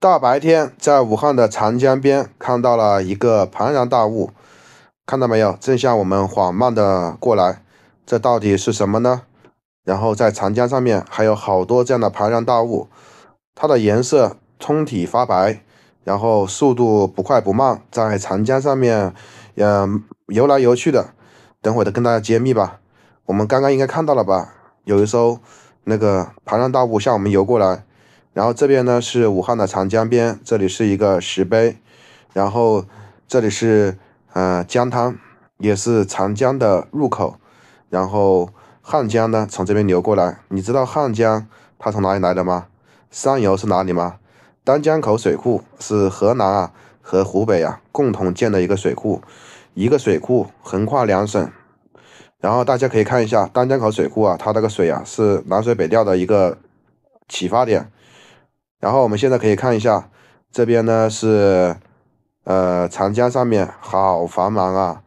大白天在武汉的长江边看到了一个庞然大物，看到没有？正向我们缓慢的过来，这到底是什么呢？然后在长江上面还有好多这样的庞然大物，它的颜色通体发白，然后速度不快不慢，在长江上面，嗯，游来游去的。等会儿再跟大家揭秘吧。我们刚刚应该看到了吧？有一艘那个庞然大物向我们游过来。然后这边呢是武汉的长江边，这里是一个石碑，然后这里是呃江滩，也是长江的入口，然后汉江呢从这边流过来。你知道汉江它从哪里来的吗？上游是哪里吗？丹江口水库是河南啊和湖北啊共同建的一个水库，一个水库横跨两省。然后大家可以看一下丹江口水库啊，它那个水啊是南水北调的一个启发点。然后我们现在可以看一下，这边呢是，呃，长江上面好繁忙啊，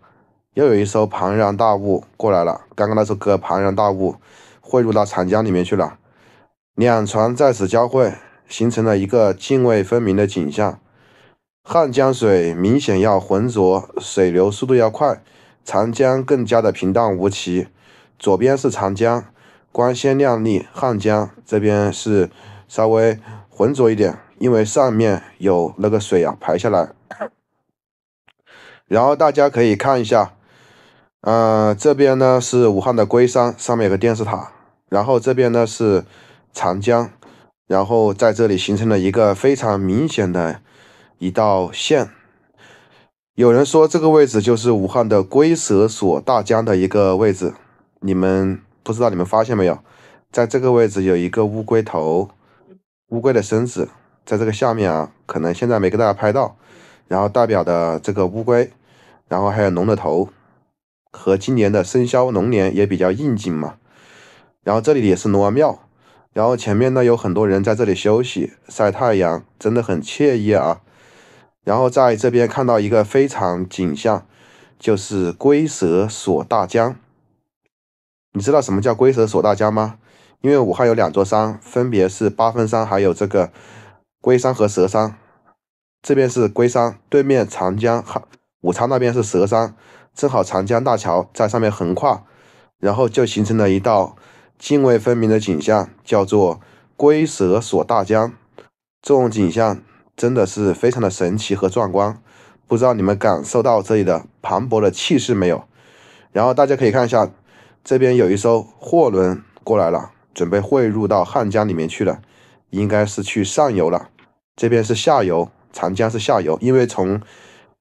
又有一艘庞然大物过来了。刚刚那艘歌《庞然大物汇入到长江里面去了，两船在此交汇，形成了一个泾渭分明的景象。汉江水明显要浑浊，水流速度要快，长江更加的平淡无奇。左边是长江，光鲜亮丽；汉江这边是稍微。浑浊一点，因为上面有那个水啊排下来。然后大家可以看一下，嗯，这边呢是武汉的龟山，上面有个电视塔。然后这边呢是长江，然后在这里形成了一个非常明显的一道线。有人说这个位置就是武汉的龟蛇锁大江的一个位置。你们不知道你们发现没有，在这个位置有一个乌龟头。乌龟的身子在这个下面啊，可能现在没给大家拍到，然后代表的这个乌龟，然后还有龙的头，和今年的生肖龙年也比较应景嘛。然后这里也是龙王庙，然后前面呢有很多人在这里休息晒太阳，真的很惬意啊。然后在这边看到一个非常景象，就是龟蛇锁大江。你知道什么叫龟蛇锁大江吗？因为武汉有两座山，分别是八分山，还有这个龟山和蛇山。这边是龟山，对面长江；武昌那边是蛇山，正好长江大桥在上面横跨，然后就形成了一道泾渭分明的景象，叫做龟蛇锁大江。这种景象真的是非常的神奇和壮观，不知道你们感受到这里的磅礴的气势没有？然后大家可以看一下，这边有一艘货轮过来了。准备汇入到汉江里面去了，应该是去上游了。这边是下游，长江是下游，因为从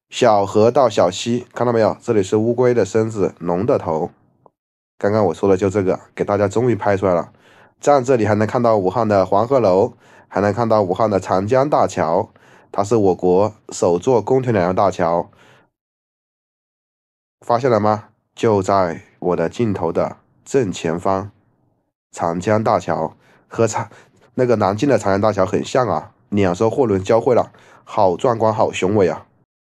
小河到小溪，看到没有？这里是乌龟的身子，龙的头。刚刚我说的就这个，给大家终于拍出来了。站这里还能看到武汉的黄鹤楼，还能看到武汉的长江大桥，它是我国首座公铁两用大桥。发现了吗？就在我的镜头的正前方。长江大桥和长那个南京的长江大桥很像啊，两艘货轮交汇了，好壮观，好雄伟啊！